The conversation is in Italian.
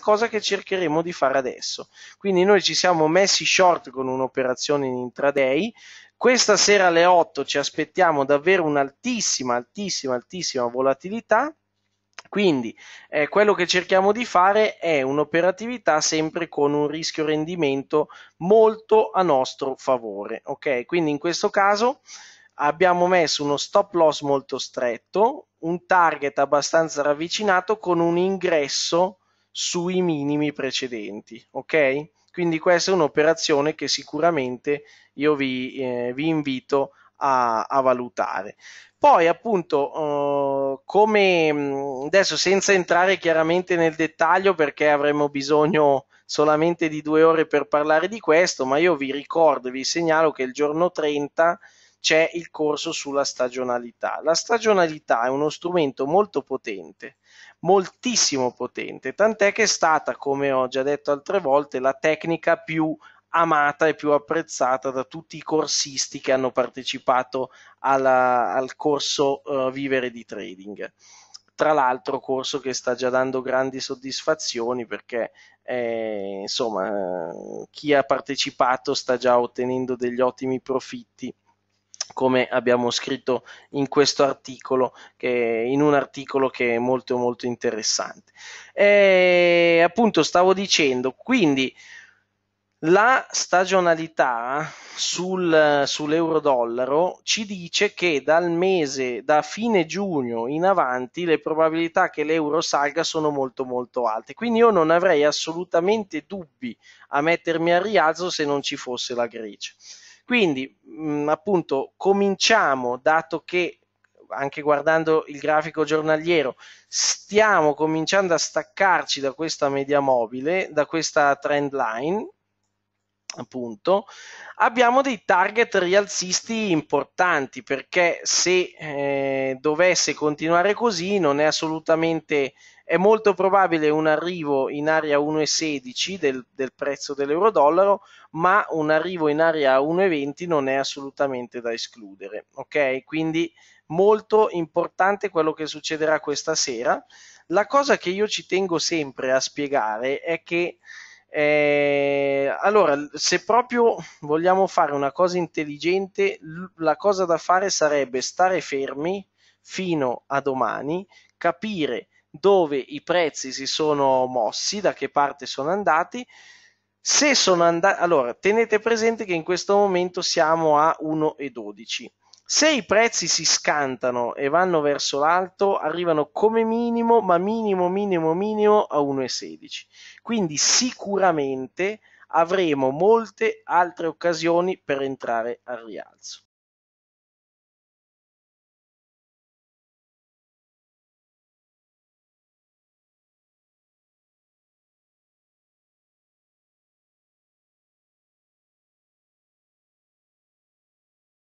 cosa che cercheremo di fare adesso. Quindi noi ci siamo messi short con un'operazione in intraday. Questa sera alle 8 ci aspettiamo davvero un'altissima, altissima, altissima volatilità. Quindi eh, quello che cerchiamo di fare è un'operatività sempre con un rischio rendimento molto a nostro favore. Ok, quindi in questo caso abbiamo messo uno stop loss molto stretto, un target abbastanza ravvicinato con un ingresso sui minimi precedenti, ok? Quindi questa è un'operazione che sicuramente io vi, eh, vi invito a, a, valutare. Poi appunto eh, come mm, adesso senza entrare chiaramente nel dettaglio perché avremo bisogno solamente di due ore per parlare di questo, ma io vi ricordo e vi segnalo che il giorno 30 c'è il corso sulla stagionalità. La stagionalità è uno strumento molto potente, moltissimo potente, tant'è che è stata, come ho già detto altre volte, la tecnica più amata e più apprezzata da tutti i corsisti che hanno partecipato alla, al corso uh, Vivere di Trading. Tra l'altro, corso che sta già dando grandi soddisfazioni perché eh, insomma, eh, chi ha partecipato sta già ottenendo degli ottimi profitti come abbiamo scritto in questo articolo, che, in un articolo che è molto molto interessante. E, appunto stavo dicendo, quindi la stagionalità sul, sull'euro-dollaro ci dice che dal mese, da fine giugno in avanti, le probabilità che l'euro salga sono molto molto alte. Quindi io non avrei assolutamente dubbi a mettermi a rialzo se non ci fosse la Grecia. Quindi, mh, mm, appunto, cominciamo, dato che anche guardando il grafico giornaliero, stiamo cominciando a staccarci da questa media mobile, da questa trend line appunto, abbiamo dei target rialzisti importanti perché se eh, dovesse continuare così non è assolutamente, è molto probabile un arrivo in area 1,16 del, del prezzo dell'euro-dollaro, ma un arrivo in area 1,20 non è assolutamente da escludere, ok? Quindi molto importante quello che succederà questa sera. La cosa che io ci tengo sempre a spiegare è che eh, allora, se proprio vogliamo fare una cosa intelligente, la cosa da fare sarebbe stare fermi fino a domani, capire dove i prezzi si sono mossi, da che parte sono andati. Se sono andati, allora tenete presente che in questo momento siamo a 1,12. Se i prezzi si scantano e vanno verso l'alto, arrivano come minimo, ma minimo, minimo, minimo a 1,16. Quindi sicuramente avremo molte altre occasioni per entrare al rialzo.